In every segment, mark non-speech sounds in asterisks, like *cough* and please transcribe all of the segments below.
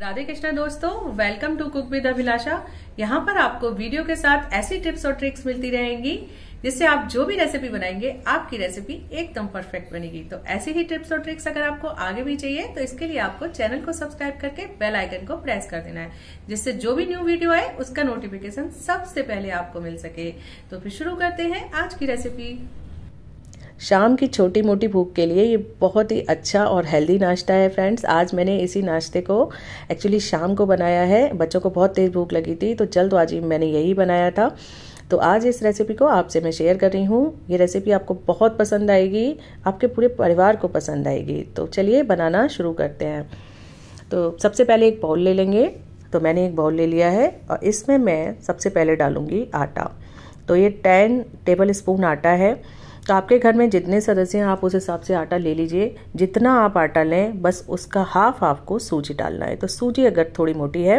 राधे कृष्णा दोस्तों welcome to Cook with Abhilasha यहाँ पर आपको वीडियो के साथ ऐसी टिप्स और ट्रिक्स मिलती रहेंगी जिससे आप जो भी रेसिपी बनाएंगे आपकी रेसिपी एकदम परफेक्ट बनेगी तो ऐसी ही टिप्स और ट्रिक्स अगर आपको आगे भी चाहिए तो इसके लिए आपको चैनल को सब्सक्राइब करके बेल आइकन को प्रेस कर देना है जिससे जो भी न्यू वीडियो आए उसका नोटिफिकेशन सबसे पहले आपको मिल सके तो फिर शुरू करते हैं आज की रेसिपी शाम की छोटी मोटी भूख के लिए ये बहुत ही अच्छा और हेल्दी नाश्ता है फ्रेंड्स आज मैंने इसी नाश्ते को एक्चुअली शाम को बनाया है बच्चों को बहुत तेज़ भूख लगी थी तो जल्दबाजी मैंने यही बनाया था तो आज इस रेसिपी को आपसे मैं शेयर कर रही हूँ ये रेसिपी आपको बहुत पसंद आएगी आपके पूरे परिवार को पसंद आएगी तो चलिए बनाना शुरू करते हैं तो सबसे पहले एक बाउल ले लेंगे तो मैंने एक बाउल ले लिया है और इसमें मैं सबसे पहले डालूँगी आटा तो ये टेन टेबल स्पून आटा है तो आपके घर में जितने सदस्य हैं आप उस हिसाब से आटा ले लीजिए जितना आप आटा लें बस उसका हाफ आपको सूजी डालना है तो सूजी अगर थोड़ी मोटी है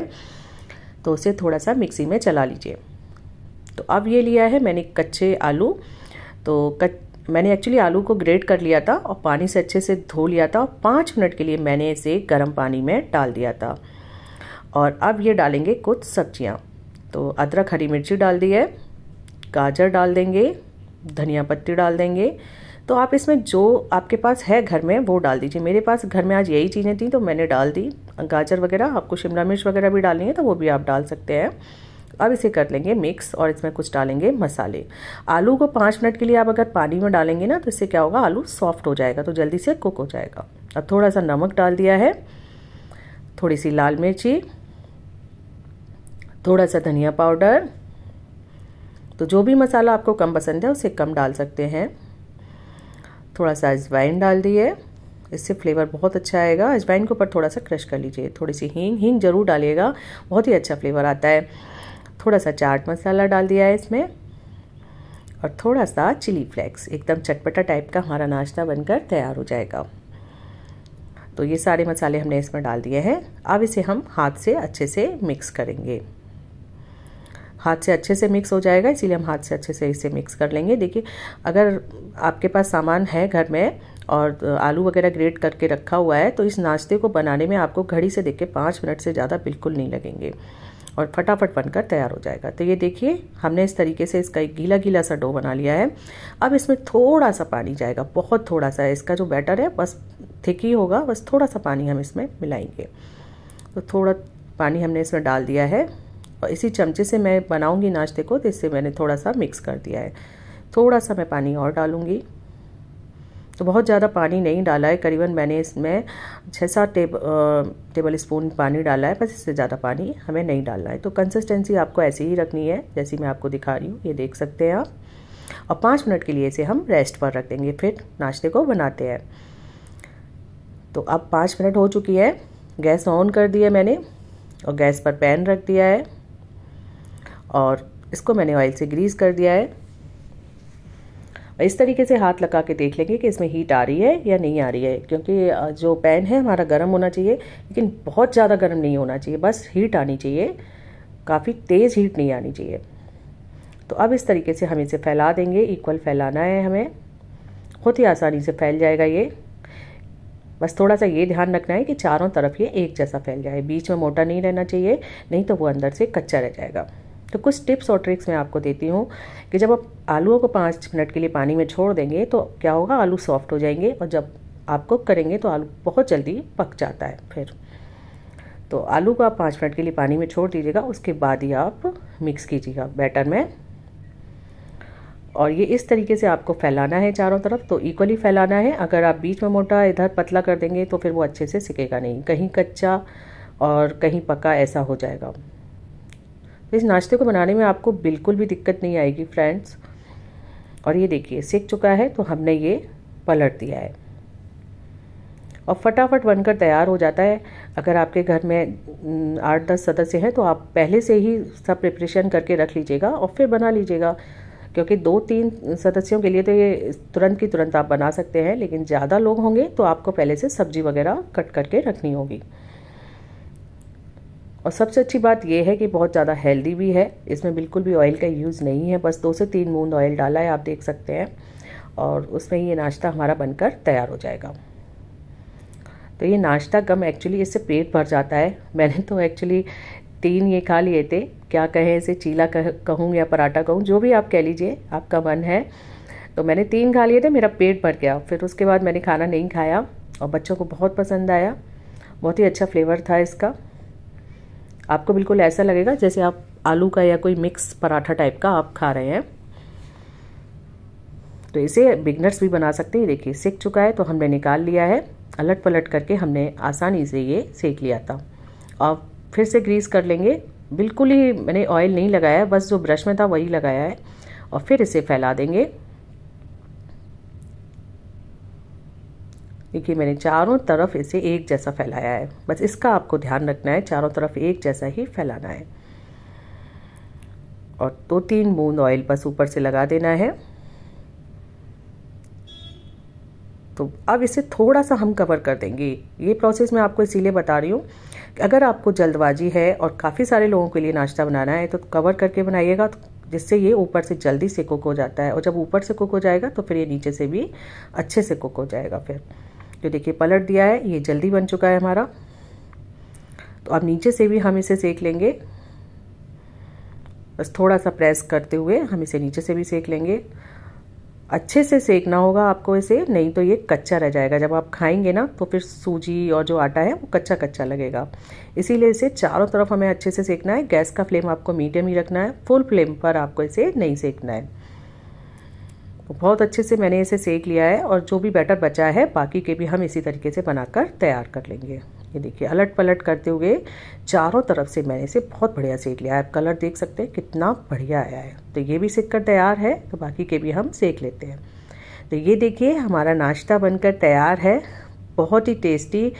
तो उसे थोड़ा सा मिक्सी में चला लीजिए तो अब ये लिया है मैंने कच्चे आलू तो कच मैंने एक्चुअली आलू को ग्रेट कर लिया था और पानी से अच्छे से धो लिया था और पाँच मिनट के लिए मैंने इसे गर्म पानी में डाल दिया था और अब ये डालेंगे कुछ सब्जियाँ तो अदरक हरी मिर्ची डाल दी है गाजर डाल देंगे धनिया पत्ती डाल देंगे तो आप इसमें जो आपके पास है घर में वो डाल दीजिए मेरे पास घर में आज यही चीज़ें थी तो मैंने डाल दी गाजर वगैरह आपको शिमला मिर्च वगैरह भी डालनी है तो वो भी आप डाल सकते हैं अब इसे कर लेंगे मिक्स और इसमें कुछ डालेंगे मसाले आलू को पाँच मिनट के लिए आप अगर पानी में डालेंगे ना तो इससे क्या होगा आलू सॉफ्ट हो जाएगा तो जल्दी से कुक हो जाएगा अब थोड़ा सा नमक डाल दिया है थोड़ी सी लाल मिर्ची थोड़ा सा धनिया पाउडर तो जो भी मसाला आपको कम पसंद है उसे कम डाल सकते हैं थोड़ा सा अजवाइन डाल दिए इससे फ्लेवर बहुत अच्छा आएगा अजवाइन के ऊपर थोड़ा सा क्रश कर लीजिए थोड़ी सी हींग हींग ज़रूर डालिएगा बहुत ही अच्छा फ्लेवर आता है थोड़ा सा चाट मसाला डाल दिया है इसमें और थोड़ा सा चिली फ्लेक्स एकदम चटपटा टाइप का हमारा नाश्ता बनकर तैयार हो जाएगा तो ये सारे मसाले हमने इसमें डाल दिए हैं अब इसे हम हाथ से अच्छे से मिक्स करेंगे हाथ से अच्छे से मिक्स हो जाएगा इसीलिए हम हाथ से अच्छे से इसे मिक्स कर लेंगे देखिए अगर आपके पास सामान है घर में और आलू वगैरह ग्रेट करके रखा हुआ है तो इस नाश्ते को बनाने में आपको घड़ी से देख के पाँच मिनट से ज़्यादा बिल्कुल नहीं लगेंगे और फटाफट बनकर तैयार हो जाएगा तो ये देखिए हमने इस तरीके से इसका एक गीला गीला सा डो बना लिया है अब इसमें थोड़ा सा पानी जाएगा बहुत थोड़ा सा इसका जो बैटर है बस थिक ही होगा बस थोड़ा सा पानी हम इसमें मिलाएंगे तो थोड़ा पानी हमने इसमें डाल दिया है और इसी चमचे से मैं बनाऊंगी नाश्ते को तो इससे मैंने थोड़ा सा मिक्स कर दिया है थोड़ा सा मैं पानी और डालूंगी तो बहुत ज़्यादा पानी नहीं डाला है करीबन मैंने इसमें छः सात टेब टेबल स्पून पानी डाला है बस इससे ज़्यादा पानी हमें नहीं डालना है तो कंसिस्टेंसी आपको ऐसी ही रखनी है जैसी मैं आपको दिखा रही हूँ ये देख सकते हैं आप और पाँच मिनट के लिए इसे हम रेस्ट पर रख देंगे फिर नाश्ते को बनाते हैं तो अब पाँच मिनट हो चुकी है गैस ऑन कर दिया मैंने और गैस पर पैन रख दिया है और इसको मैंने ऑयल से ग्रीस कर दिया है इस तरीके से हाथ लगा के देख लेंगे कि इसमें हीट आ रही है या नहीं आ रही है क्योंकि जो पैन है हमारा गर्म होना चाहिए लेकिन बहुत ज़्यादा गर्म नहीं होना चाहिए बस हीट आनी चाहिए काफ़ी तेज़ हीट नहीं आनी चाहिए तो अब इस तरीके से हम इसे फैला देंगे इक्वल फैलाना है हमें बहुत ही आसानी से फैल जाएगा ये बस थोड़ा सा ये ध्यान रखना है कि चारों तरफ ये एक जैसा फैल जाए बीच में मोटा नहीं रहना चाहिए नहीं तो वो अंदर से कच्चा रह जाएगा तो कुछ टिप्स और ट्रिक्स मैं आपको देती हूँ कि जब आप आलूओं को पाँच मिनट के लिए पानी में छोड़ देंगे तो क्या होगा आलू सॉफ्ट हो जाएंगे और जब आप कुक करेंगे तो आलू बहुत जल्दी पक जाता है फिर तो आलू को आप पाँच मिनट के लिए पानी में छोड़ दीजिएगा उसके बाद ही आप मिक्स कीजिएगा बैटर में और ये इस तरीके से आपको फैलाना है चारों तरफ तो इक्वली फैलाना है अगर आप बीच में मोटा इधर पतला कर देंगे तो फिर वो अच्छे से सिकेगा नहीं कहीं कच्चा और कहीं पका ऐसा हो जाएगा तो इस नाश्ते को बनाने में आपको बिल्कुल भी दिक्कत नहीं आएगी फ्रेंड्स और ये देखिए सेक चुका है तो हमने ये पलट दिया है और फटाफट बनकर तैयार हो जाता है अगर आपके घर में आठ दस सदस्य हैं तो आप पहले से ही सब प्रिपरेशन करके रख लीजिएगा और फिर बना लीजिएगा क्योंकि दो तीन सदस्यों के लिए तो ये तुरंत की तुरंत आप बना सकते हैं लेकिन ज़्यादा लोग होंगे तो आपको पहले से सब्जी वगैरह कट करके रखनी होगी और सबसे अच्छी बात यह है कि बहुत ज़्यादा हेल्दी भी है इसमें बिल्कुल भी ऑयल का यूज़ नहीं है बस दो से तीन मूंद ऑयल डाला है आप देख सकते हैं और उसमें ये नाश्ता हमारा बनकर तैयार हो जाएगा तो ये नाश्ता कम एक्चुअली इससे पेट भर जाता है *laughs* मैंने तो एक्चुअली तीन ये खा लिए थे क्या कहें इसे चीला कह कहूँ या पराठा कहूँ जो भी आप कह लीजिए आपका मन है तो मैंने तीन खा लिए थे मेरा पेट भर गया फिर उसके बाद मैंने खाना नहीं खाया और बच्चों को बहुत पसंद आया बहुत ही अच्छा फ्लेवर था इसका आपको बिल्कुल ऐसा लगेगा जैसे आप आलू का या कोई मिक्स पराठा टाइप का आप खा रहे हैं तो इसे बिगनर्स भी बना सकते हैं देखिए सेक चुका है तो हमने निकाल लिया है अलट पलट करके हमने आसानी से ये सेक लिया था और फिर से ग्रीस कर लेंगे बिल्कुल ही मैंने ऑयल नहीं लगाया बस जो ब्रश में था वही लगाया है और फिर इसे फैला देंगे देखिए मैंने चारों तरफ इसे एक जैसा फैलाया है बस इसका आपको ध्यान रखना है चारों तरफ एक जैसा ही फैलाना है और दो तो तीन बूंद ऑयल बस ऊपर से लगा देना है तो अब इसे थोड़ा सा हम कवर कर देंगे ये प्रोसेस मैं आपको इसीलिए बता रही हूँ अगर आपको जल्दबाजी है और काफ़ी सारे लोगों के लिए नाश्ता बनाना है तो कवर करके बनाइएगा तो जिससे ये ऊपर से जल्दी से कुक हो जाता है और जब ऊपर से कुक हो जाएगा तो फिर ये नीचे से भी अच्छे से कुक हो जाएगा फिर जो देखिए पलट दिया है ये जल्दी बन चुका है हमारा तो अब नीचे से भी हम इसे सेक लेंगे बस थोड़ा सा प्रेस करते हुए हम इसे नीचे से भी सेक लेंगे अच्छे से सेकना होगा आपको इसे नहीं तो ये कच्चा रह जाएगा जब आप खाएंगे ना तो फिर सूजी और जो आटा है वो कच्चा कच्चा लगेगा इसीलिए इसे चारों तरफ हमें अच्छे से सेकना है गैस का फ्लेम आपको मीडियम ही रखना है फुल फ्लेम पर आपको इसे नहीं सेकना है तो बहुत अच्छे से मैंने इसे सेक लिया है और जो भी बैटर बचा है बाकी के भी हम इसी तरीके से बनाकर तैयार कर लेंगे ये देखिए अलट पलट करते हुए चारों तरफ से मैंने इसे बहुत बढ़िया सेक लिया है आप कलर देख सकते हैं कितना बढ़िया आया है तो ये भी सेक कर तैयार है तो बाकी के भी हम सेक लेते हैं तो ये देखिए हमारा नाश्ता बनकर तैयार है बहुत ही टेस्टी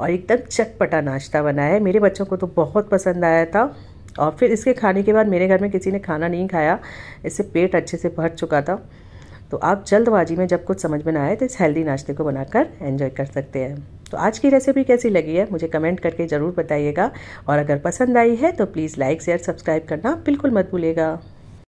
और एकदम चटपटा नाश्ता बना है मेरे बच्चों को तो बहुत पसंद आया था और फिर इसके खाने के बाद मेरे घर में किसी ने खाना नहीं खाया इससे पेट अच्छे से भर चुका था तो आप जल्दबाजी में जब कुछ समझ में ना आए तो इस हेल्दी नाश्ते को बनाकर एंजॉय कर सकते हैं तो आज की रेसिपी कैसी लगी है मुझे कमेंट करके ज़रूर बताइएगा और अगर पसंद आई है तो प्लीज़ लाइक शेयर सब्सक्राइब करना बिल्कुल मत भूलेगा